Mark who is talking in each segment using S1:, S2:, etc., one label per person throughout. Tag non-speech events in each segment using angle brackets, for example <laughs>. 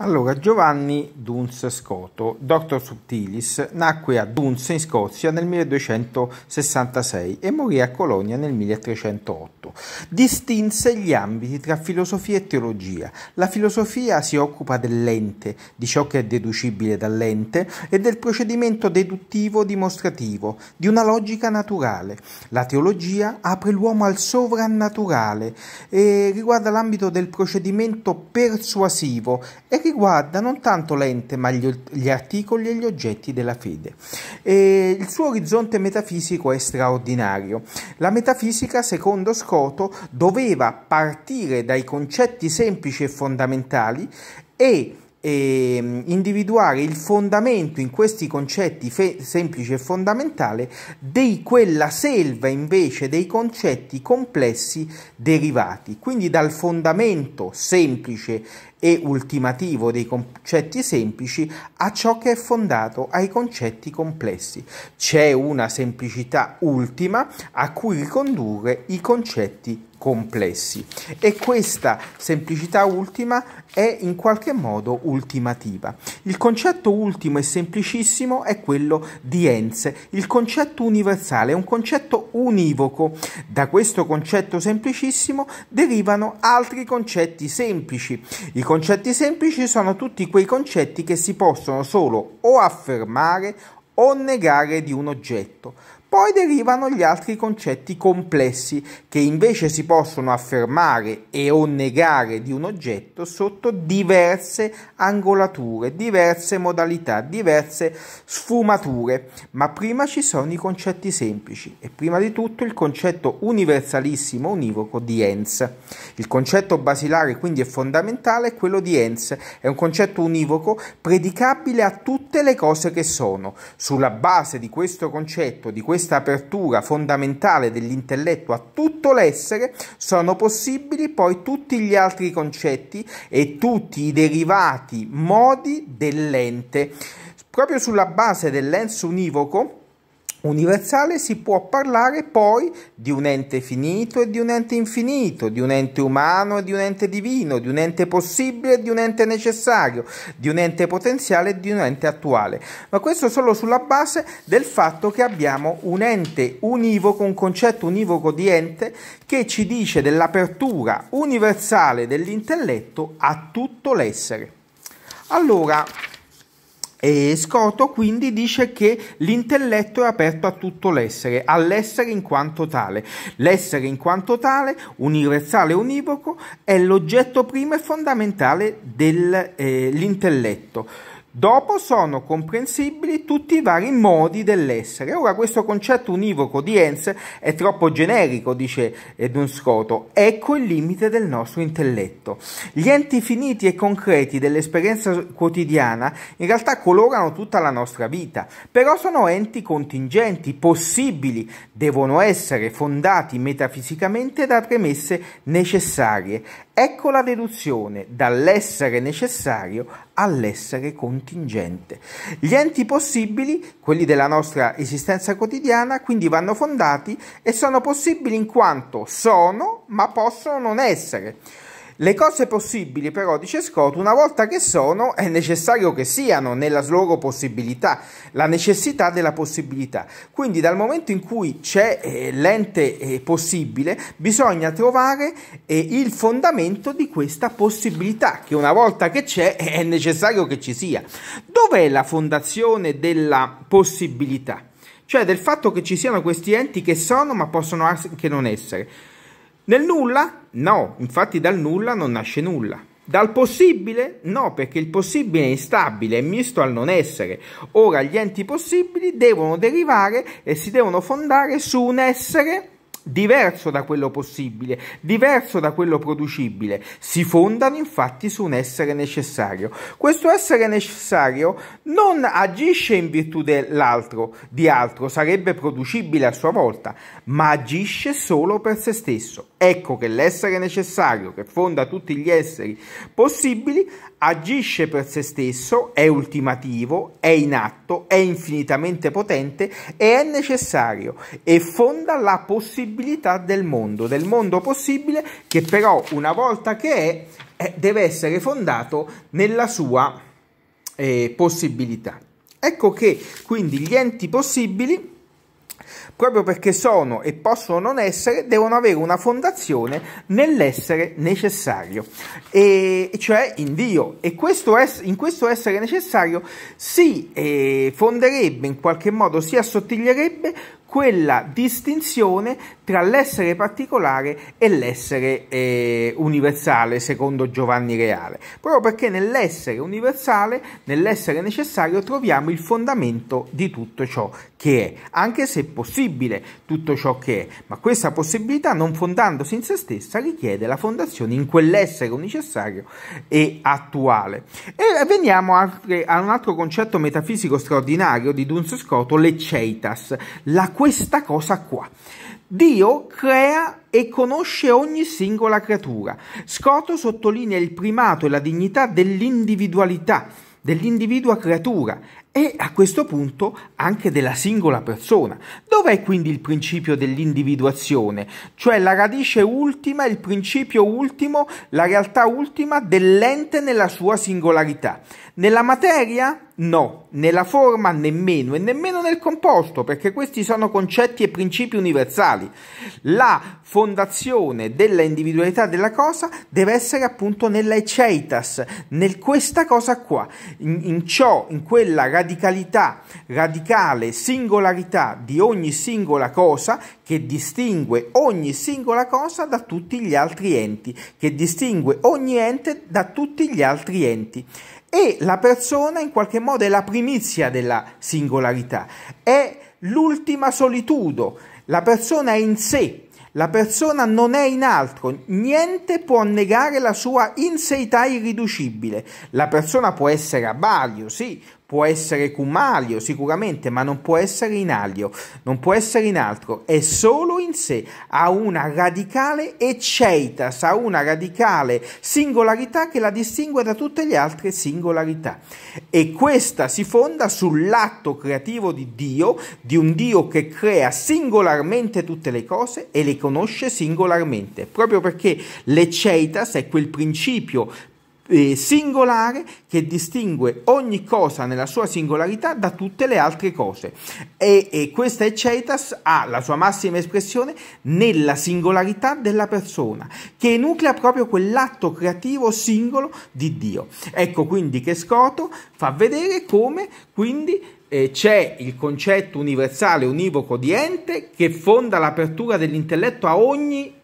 S1: Allora, Giovanni Duns Scoto, dottor Subtilis, nacque a Duns in Scozia nel 1266 e morì a Colonia nel 1308. Distinse gli ambiti tra filosofia e teologia. La filosofia si occupa dell'ente, di ciò che è deducibile dall'ente e del procedimento deduttivo dimostrativo, di una logica naturale. La teologia apre l'uomo al sovrannaturale e riguarda l'ambito del procedimento persuasivo e riguarda non tanto l'ente ma gli, gli articoli e gli oggetti della fede. E il suo orizzonte metafisico è straordinario. La metafisica, secondo Scoto, doveva partire dai concetti semplici e fondamentali e eh, individuare il fondamento in questi concetti fe- semplici e fondamentali di quella selva invece dei concetti complessi derivati. Quindi dal fondamento semplice e ultimativo dei concetti semplici a ciò che è fondato ai concetti complessi. C'è una semplicità ultima a cui ricondurre i concetti complessi e questa semplicità ultima è in qualche modo ultimativa. Il concetto ultimo e semplicissimo è quello di Enze, il concetto universale, è un concetto univoco. Da questo concetto semplicissimo derivano altri concetti semplici. I concetti semplici sono tutti quei concetti che si possono solo o affermare o negare di un oggetto. Poi derivano gli altri concetti complessi che invece si possono affermare e o negare di un oggetto sotto diverse angolature, diverse modalità, diverse sfumature. Ma prima ci sono i concetti semplici e prima di tutto il concetto universalissimo univoco di Hens. Il concetto basilare quindi e fondamentale è quello di Hens, è un concetto univoco predicabile a tutte le cose che sono, sulla base di questo concetto, di questa apertura fondamentale dell'intelletto a tutto l'essere, sono possibili poi tutti gli altri concetti e tutti i derivati modi dell'ente. Proprio sulla base dell'ens univoco, universale si può parlare poi di un ente finito e di un ente infinito, di un ente umano e di un ente divino, di un ente possibile e di un ente necessario, di un ente potenziale e di un ente attuale. Ma questo solo sulla base del fatto che abbiamo un ente univoco, un concetto univoco di ente che ci dice dell'apertura universale dell'intelletto a tutto l'essere. Allora, e Scoto quindi dice che l'intelletto è aperto a tutto l'essere, all'essere in quanto tale. L'essere in quanto tale, universale e univoco, è l'oggetto primo e fondamentale dell'intelletto. Eh, Dopo sono comprensibili tutti i vari modi dell'essere. Ora questo concetto univoco di Hens è troppo generico, dice eh, Don Scoto. Ecco il limite del nostro intelletto. Gli enti finiti e concreti dell'esperienza quotidiana in realtà colorano tutta la nostra vita, però sono enti contingenti, possibili, devono essere fondati metafisicamente da premesse necessarie. Ecco la deduzione dall'essere necessario all'essere contingente. Gli enti possibili, quelli della nostra esistenza quotidiana, quindi vanno fondati e sono possibili in quanto sono, ma possono non essere. Le cose possibili però, dice Scott, una volta che sono, è necessario che siano nella loro possibilità, la necessità della possibilità. Quindi dal momento in cui c'è eh, l'ente eh, possibile, bisogna trovare eh, il fondamento di questa possibilità, che una volta che c'è <laughs> è necessario che ci sia. Dov'è la fondazione della possibilità? Cioè del fatto che ci siano questi enti che sono ma possono anche non essere. Nel nulla? No, infatti dal nulla non nasce nulla. Dal possibile? No, perché il possibile è instabile, è misto al non essere. Ora gli enti possibili devono derivare e si devono fondare su un essere diverso da quello possibile, diverso da quello producibile. Si fondano infatti su un essere necessario. Questo essere necessario non agisce in virtù dell'altro, di altro, sarebbe producibile a sua volta, ma agisce solo per se stesso. Ecco che l'essere necessario, che fonda tutti gli esseri possibili, agisce per se stesso, è ultimativo, è in atto, è infinitamente potente e è necessario e fonda la possibilità del mondo, del mondo possibile che però una volta che è deve essere fondato nella sua eh, possibilità. Ecco che quindi gli enti possibili proprio perché sono e possono non essere, devono avere una fondazione nell'essere necessario, e cioè in Dio. E questo es- in questo essere necessario si eh, fonderebbe in qualche modo, si assottiglierebbe quella distinzione tra l'essere particolare e l'essere eh, universale, secondo Giovanni Reale, proprio perché nell'essere universale, nell'essere necessario, troviamo il fondamento di tutto ciò che è, anche se è possibile tutto ciò che è, ma questa possibilità, non fondandosi in se stessa, richiede la fondazione in quell'essere necessario e attuale. E veniamo a, un altro concetto metafisico straordinario di Duns Scoto, l'eceitas, la questione questa cosa qua. Dio crea e conosce ogni singola creatura. Scotto sottolinea il primato e la dignità dell'individualità dell'individua creatura e a questo punto anche della singola persona. Dov'è quindi il principio dell'individuazione? Cioè la radice ultima, il principio ultimo, la realtà ultima dell'ente nella sua singolarità. Nella materia? No, nella forma nemmeno e nemmeno nel composto, perché questi sono concetti e principi universali. La fondazione della individualità della cosa deve essere appunto nella eceitas, nel questa cosa qua, in, in ciò, in quella radice radicalità, radicale singolarità di ogni singola cosa che distingue ogni singola cosa da tutti gli altri enti, che distingue ogni ente da tutti gli altri enti. E la persona in qualche modo è la primizia della singolarità, è l'ultima solitudo, la persona è in sé, la persona non è in altro, niente può negare la sua inseità irriducibile. La persona può essere a vario, sì, può essere cumalio sicuramente, ma non può essere in aglio, non può essere in altro, è solo in sé, ha una radicale eceitas, ha una radicale singolarità che la distingue da tutte le altre singolarità. E questa si fonda sull'atto creativo di Dio, di un Dio che crea singolarmente tutte le cose e le conosce singolarmente, proprio perché l'eceitas è quel principio eh, singolare che distingue ogni cosa nella sua singolarità da tutte le altre cose e, e questa eccetas ha la sua massima espressione nella singolarità della persona che enuclea proprio quell'atto creativo singolo di Dio. Ecco quindi che Scoto fa vedere come quindi eh, c'è il concetto universale univoco di ente che fonda l'apertura dell'intelletto a ogni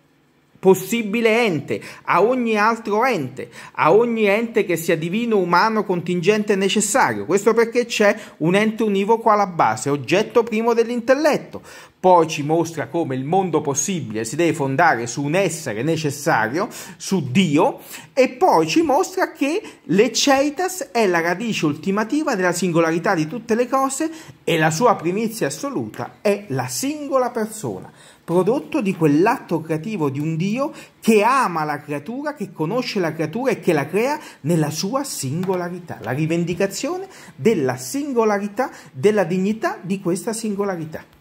S1: possibile ente, a ogni altro ente, a ogni ente che sia divino, umano, contingente e necessario. Questo perché c'è un ente univoco alla base, oggetto primo dell'intelletto. Poi ci mostra come il mondo possibile si deve fondare su un essere necessario, su Dio, e poi ci mostra che l'eceitas è la radice ultimativa della singolarità di tutte le cose e la sua primizia assoluta è la singola persona prodotto di quell'atto creativo di un Dio che ama la creatura, che conosce la creatura e che la crea nella sua singolarità, la rivendicazione della singolarità, della dignità di questa singolarità.